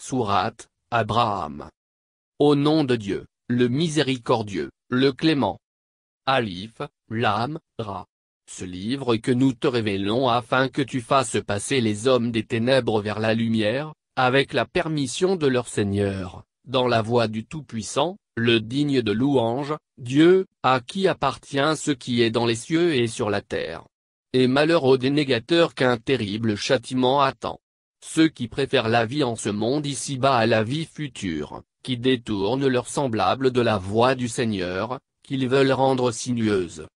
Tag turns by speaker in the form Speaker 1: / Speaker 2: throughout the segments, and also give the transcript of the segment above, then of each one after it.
Speaker 1: Sourate, Abraham. Au nom de Dieu, le miséricordieux, le clément. Alif, l'âme, Ra. Ce livre que nous te révélons afin que tu fasses passer les hommes des ténèbres vers la lumière, avec la permission de leur Seigneur, dans la voie du Tout-Puissant, le digne de louange, Dieu, à qui appartient ce qui est dans les cieux et sur la terre. Et malheur aux dénégateurs qu'un terrible châtiment attend ceux qui préfèrent la vie en ce monde ici-bas à la vie future, qui détournent leurs semblables de la voie du Seigneur, qu'ils veulent rendre sinueuse.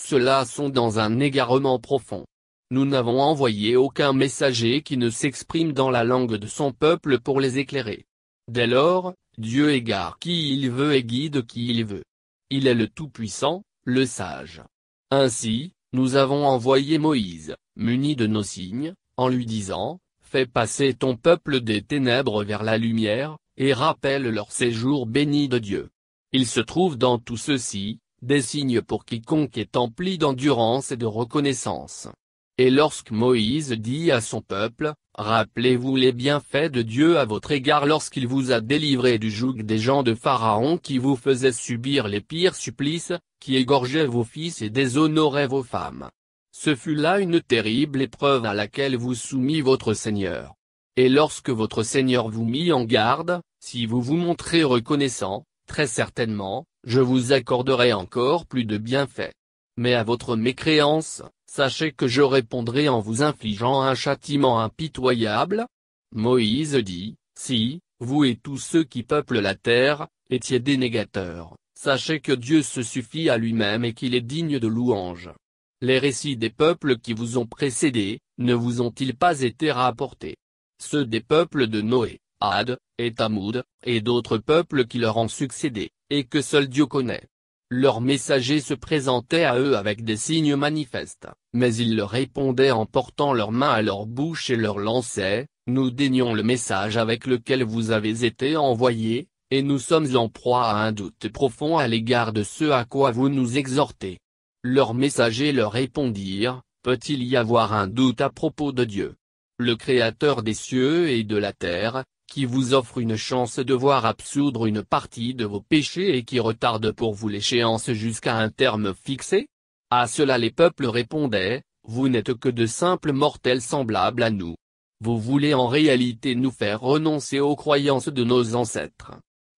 Speaker 1: Ceux-là sont dans un égarement profond. Nous n'avons envoyé aucun messager qui ne s'exprime dans la langue de son peuple pour les éclairer. Dès lors, Dieu égare qui il veut et guide qui il veut. Il est le Tout-Puissant, le Sage. Ainsi, nous avons envoyé Moïse, muni de nos signes, en lui disant, Fais passer ton peuple des ténèbres vers la lumière, et rappelle leur séjour béni de Dieu. Il se trouve dans tout ceci, des signes pour quiconque est empli d'endurance et de reconnaissance. Et lorsque Moïse dit à son peuple, Rappelez-vous les bienfaits de Dieu à votre égard lorsqu'il vous a délivré du joug des gens de Pharaon qui vous faisaient subir les pires supplices, qui égorgeaient vos fils et déshonoraient vos femmes. Ce fut là une terrible épreuve à laquelle vous soumit votre Seigneur. Et lorsque votre Seigneur vous mit en garde, si vous vous montrez reconnaissant, très certainement, je vous accorderai encore plus de bienfaits. Mais à votre mécréance, sachez que je répondrai en vous infligeant un châtiment impitoyable. Moïse dit, si, vous et tous ceux qui peuplent la terre, étiez des négateurs, sachez que Dieu se suffit à lui-même et qu'il est digne de louange les récits des peuples qui vous ont précédés, ne vous ont-ils pas été rapportés Ceux des peuples de Noé, Ad, et Tamoud, et d'autres peuples qui leur ont succédé, et que seul Dieu connaît. Leurs messagers se présentaient à eux avec des signes manifestes, mais ils leur répondaient en portant leurs mains à leur bouche et leur lançaient, « Nous dénions le message avec lequel vous avez été envoyés, et nous sommes en proie à un doute profond à l'égard de ce à quoi vous nous exhortez. Leurs messagers leur répondirent, Peut-il y avoir un doute à propos de Dieu Le Créateur des cieux et de la terre, qui vous offre une chance de voir absoudre une partie de vos péchés et qui retarde pour vous l'échéance jusqu'à un terme fixé À cela les peuples répondaient, Vous n'êtes que de simples mortels semblables à nous. Vous voulez en réalité nous faire renoncer aux croyances de nos ancêtres.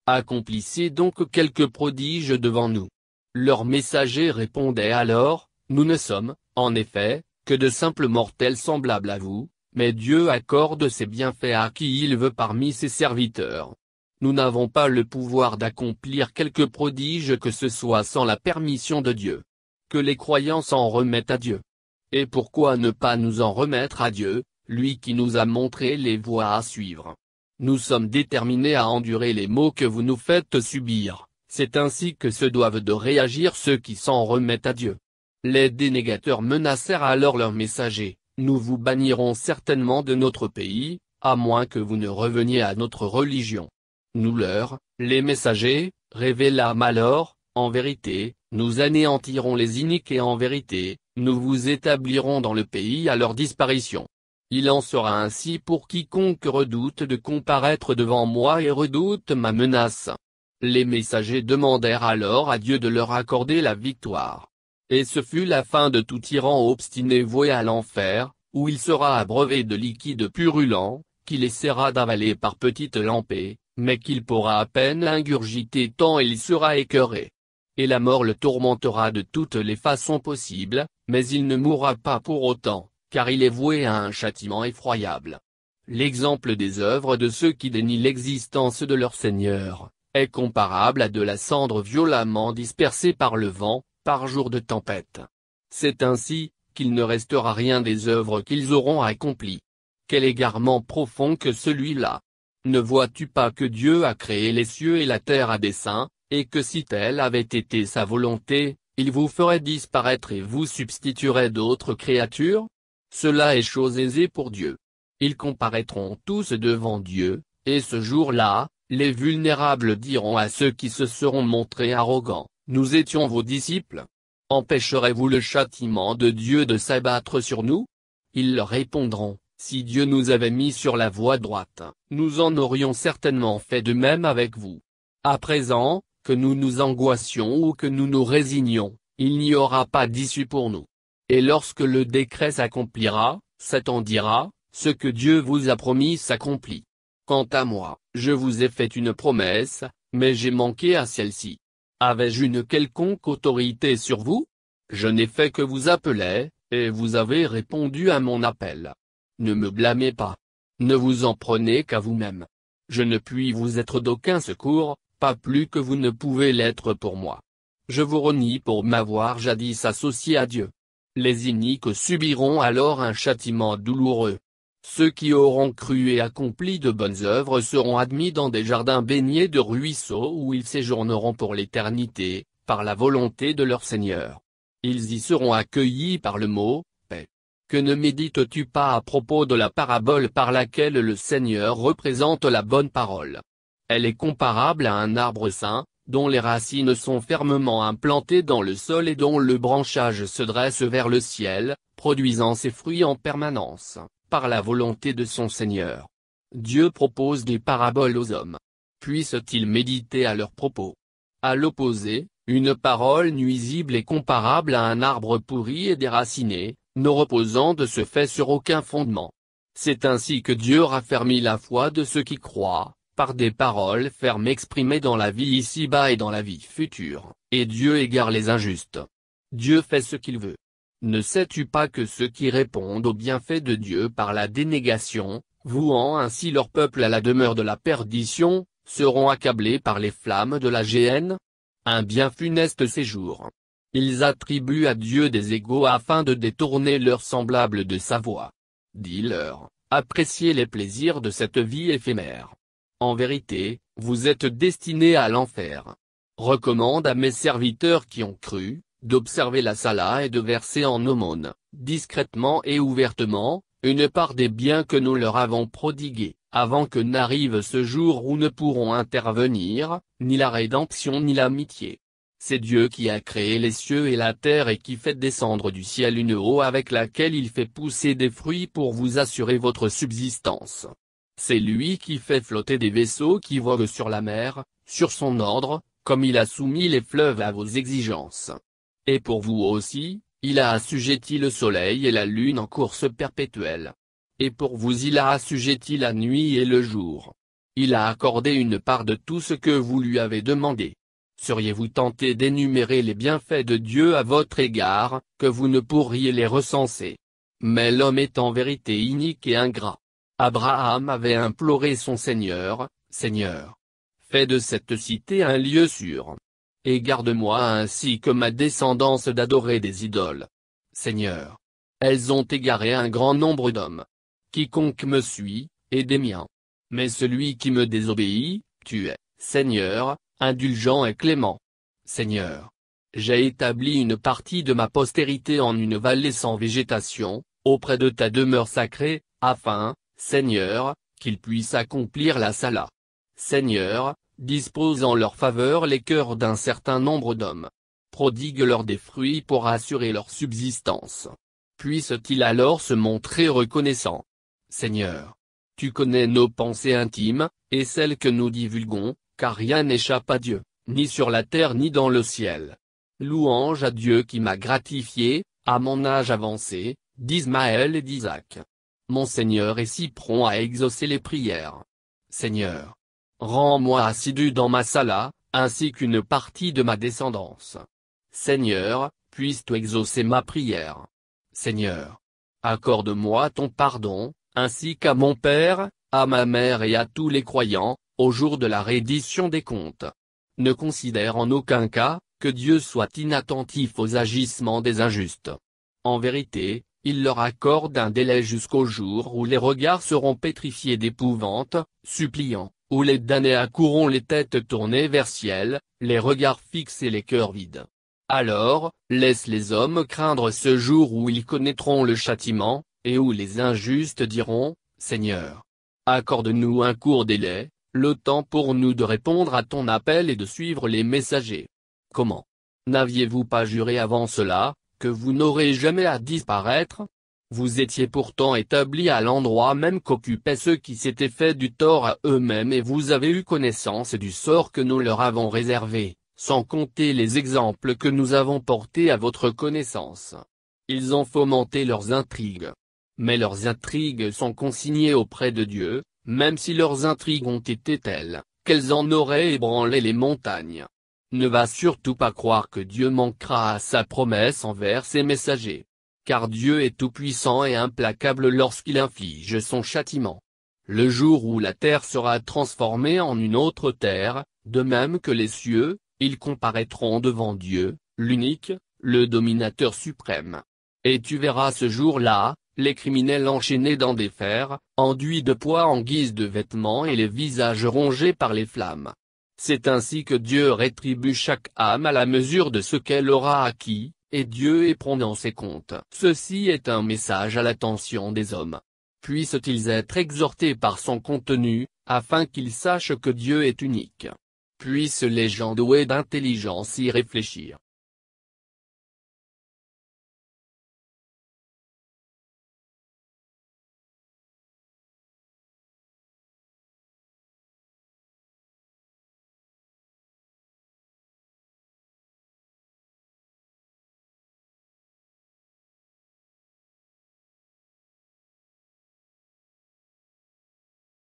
Speaker 1: Accomplissez donc quelques prodiges devant nous. Leur messager répondait alors, Nous ne sommes, en effet, que de simples mortels semblables à vous, mais Dieu accorde ses bienfaits à qui il veut parmi ses serviteurs. Nous n'avons pas le pouvoir d'accomplir quelque prodige que ce soit sans la permission de Dieu. Que les croyants s'en remettent à Dieu. Et pourquoi ne pas nous en remettre à Dieu, lui qui nous a montré les voies à suivre. Nous sommes déterminés à endurer les maux que vous nous faites subir. C'est ainsi que se doivent de réagir ceux qui s'en remettent à Dieu. Les dénégateurs menacèrent alors leurs messagers, nous vous bannirons certainement de notre pays, à moins que vous ne reveniez à notre religion. Nous leur, les messagers, révélâmes alors, en vérité, nous anéantirons les iniques et en vérité, nous vous établirons dans le pays à leur disparition. Il en sera ainsi pour quiconque redoute de comparaître devant moi et redoute ma menace. Les messagers demandèrent alors à Dieu de leur accorder la victoire. Et ce fut la fin de tout tyran obstiné voué à l'enfer, où il sera abreuvé de liquide purulent, qu'il essaiera d'avaler par petites lampées, mais qu'il pourra à peine ingurgiter tant il sera écœuré. Et la mort le tourmentera de toutes les façons possibles, mais il ne mourra pas pour autant, car il est voué à un châtiment effroyable. L'exemple des œuvres de ceux qui dénient l'existence de leur Seigneur, est comparable à de la cendre violemment dispersée par le vent, par jour de tempête. C'est ainsi, qu'il ne restera rien des œuvres qu'ils auront accomplies. Quel égarement profond que celui-là Ne vois-tu pas que Dieu a créé les cieux et la terre à dessein, et que si telle avait été sa volonté, il vous ferait disparaître et vous substituerait d'autres créatures Cela est chose aisée pour Dieu. Ils comparaîtront tous devant Dieu, et ce jour-là, les vulnérables diront à ceux qui se seront montrés arrogants, Nous étions vos disciples. Empêcherez-vous le châtiment de Dieu de s'abattre sur nous Ils leur répondront, Si Dieu nous avait mis sur la voie droite, nous en aurions certainement fait de même avec vous. À présent, que nous nous angoissions ou que nous nous résignions, il n'y aura pas d'issue pour nous. Et lorsque le décret s'accomplira, Satan dira, ce que Dieu vous a promis s'accomplit. Quant à moi, je vous ai fait une promesse, mais j'ai manqué à celle-ci. Avais-je une quelconque autorité sur vous Je n'ai fait que vous appeler, et vous avez répondu à mon appel. Ne me blâmez pas. Ne vous en prenez qu'à vous-même. Je ne puis vous être d'aucun secours, pas plus que vous ne pouvez l'être pour moi. Je vous renie pour m'avoir jadis associé à Dieu. Les iniques subiront alors un châtiment douloureux. Ceux qui auront cru et accompli de bonnes œuvres seront admis dans des jardins baignés de ruisseaux où ils séjourneront pour l'éternité, par la volonté de leur Seigneur. Ils y seront accueillis par le mot, paix. Que ne médites-tu pas à propos de la parabole par laquelle le Seigneur représente la bonne parole Elle est comparable à un arbre sain, dont les racines sont fermement implantées dans le sol et dont le branchage se dresse vers le ciel, produisant ses fruits en permanence par la volonté de son Seigneur. Dieu propose des paraboles aux hommes. Puissent-ils méditer à leurs propos À l'opposé, une parole nuisible est comparable à un arbre pourri et déraciné, ne reposant de ce fait sur aucun fondement. C'est ainsi que Dieu raffermit la foi de ceux qui croient, par des paroles fermes exprimées dans la vie ici-bas et dans la vie future, et Dieu égare les injustes. Dieu fait ce qu'il veut. Ne sais-tu pas que ceux qui répondent aux bienfaits de Dieu par la dénégation, vouant ainsi leur peuple à la demeure de la perdition, seront accablés par les flammes de la géhenne Un bien funeste séjour. Ils attribuent à Dieu des égaux afin de détourner leurs semblables de sa voix. Dis-leur, appréciez les plaisirs de cette vie éphémère. En vérité, vous êtes destinés à l'enfer. Recommande à mes serviteurs qui ont cru, d'observer la sala et de verser en aumône, discrètement et ouvertement, une part des biens que nous leur avons prodigués, avant que n'arrive ce jour où ne pourront intervenir, ni la rédemption ni l'amitié. C'est Dieu qui a créé les cieux et la terre et qui fait descendre du ciel une eau avec laquelle il fait pousser des fruits pour vous assurer votre subsistance. C'est lui qui fait flotter des vaisseaux qui voguent sur la mer, sur son ordre, comme il a soumis les fleuves à vos exigences. Et pour vous aussi, il a assujetti le soleil et la lune en course perpétuelle. Et pour vous il a assujetti la nuit et le jour. Il a accordé une part de tout ce que vous lui avez demandé. Seriez-vous tenté d'énumérer les bienfaits de Dieu à votre égard, que vous ne pourriez les recenser Mais l'homme est en vérité inique et ingrat. Abraham avait imploré son Seigneur, Seigneur. Fais de cette cité un lieu sûr et garde-moi ainsi que ma descendance d'adorer des idoles. Seigneur. Elles ont égaré un grand nombre d'hommes. Quiconque me suit, est des miens. Mais celui qui me désobéit, tu es, Seigneur, indulgent et clément. Seigneur. J'ai établi une partie de ma postérité en une vallée sans végétation, auprès de ta demeure sacrée, afin, Seigneur, qu'il puisse accomplir la sala. Seigneur, disposent en leur faveur les cœurs d'un certain nombre d'hommes, prodigue leur des fruits pour assurer leur subsistance. Puisse-t-il alors se montrer reconnaissant Seigneur, tu connais nos pensées intimes, et celles que nous divulguons, car rien n'échappe à Dieu, ni sur la terre ni dans le ciel. Louange à Dieu qui m'a gratifié, à mon âge avancé, d'Ismaël et d'Isaac. Mon Seigneur est si prompt à exaucer les prières. Seigneur, rends-moi assidu dans ma sala, ainsi qu'une partie de ma descendance. Seigneur, puisses-tu exaucer ma prière. Seigneur, accorde-moi ton pardon, ainsi qu'à mon Père, à ma mère et à tous les croyants, au jour de la reddition des comptes. Ne considère en aucun cas, que Dieu soit inattentif aux agissements des injustes. En vérité, il leur accorde un délai jusqu'au jour où les regards seront pétrifiés d'épouvante, suppliant, où les damnés accourront les têtes tournées vers ciel, les regards fixés et les cœurs vides. Alors, laisse les hommes craindre ce jour où ils connaîtront le châtiment, et où les injustes diront, Seigneur, accorde-nous un court délai, le temps pour nous de répondre à ton appel et de suivre les messagers. Comment N'aviez-vous pas juré avant cela, que vous n'aurez jamais à disparaître vous étiez pourtant établis à l'endroit même qu'occupaient ceux qui s'étaient fait du tort à eux-mêmes et vous avez eu connaissance du sort que nous leur avons réservé, sans compter les exemples que nous avons portés à votre connaissance. Ils ont fomenté leurs intrigues. Mais leurs intrigues sont consignées auprès de Dieu, même si leurs intrigues ont été telles, qu'elles en auraient ébranlé les montagnes. Ne va surtout pas croire que Dieu manquera à sa promesse envers ses messagers car Dieu est tout-puissant et implacable lorsqu'il inflige son châtiment. Le jour où la terre sera transformée en une autre terre, de même que les cieux, ils comparaîtront devant Dieu, l'unique, le dominateur suprême. Et tu verras ce jour-là, les criminels enchaînés dans des fers, enduits de poids en guise de vêtements et les visages rongés par les flammes. C'est ainsi que Dieu rétribue chaque âme à la mesure de ce qu'elle aura acquis, et Dieu est prenant ses comptes. Ceci est un message à l'attention des hommes. Puissent-ils être exhortés par son contenu, afin qu'ils sachent que Dieu est unique. Puissent les gens doués d'intelligence y réfléchir.